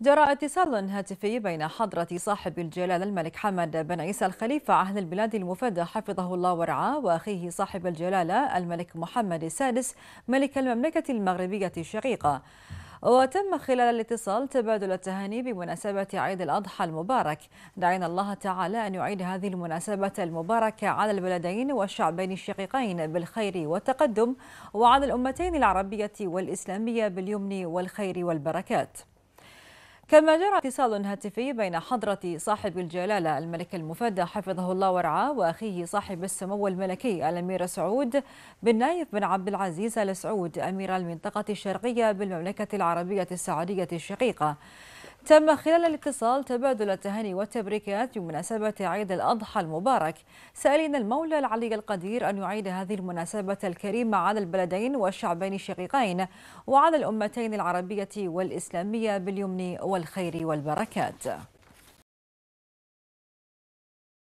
جرى اتصال هاتفي بين حضرة صاحب الجلالة الملك حمد بن عيسى الخليفة عهد البلاد المفدى حفظه الله ورعاه وأخيه صاحب الجلالة الملك محمد السادس ملك المملكة المغربية الشقيقة وتم خلال الاتصال تبادل التهاني بمناسبة عيد الأضحى المبارك دعينا الله تعالى أن يعيد هذه المناسبة المباركة على البلدين والشعبين الشقيقين بالخير والتقدم وعلى الأمتين العربية والإسلامية باليمن والخير والبركات كما جرى اتصال هاتفي بين حضرة صاحب الجلالة الملك المفدى حفظه الله ورعاه وأخيه صاحب السمو الملكي الأمير سعود بن نايف بن عبد العزيز آل سعود أمير المنطقة الشرقية بالمملكة العربية السعودية الشقيقة تم خلال الاتصال تبادل التهاني والتبريكات بمناسبة عيد الأضحى المبارك سألنا المولى العلي القدير أن يعيد هذه المناسبة الكريمة على البلدين والشعبين الشقيقين وعلى الأمتين العربية والإسلامية باليمن والخير والبركات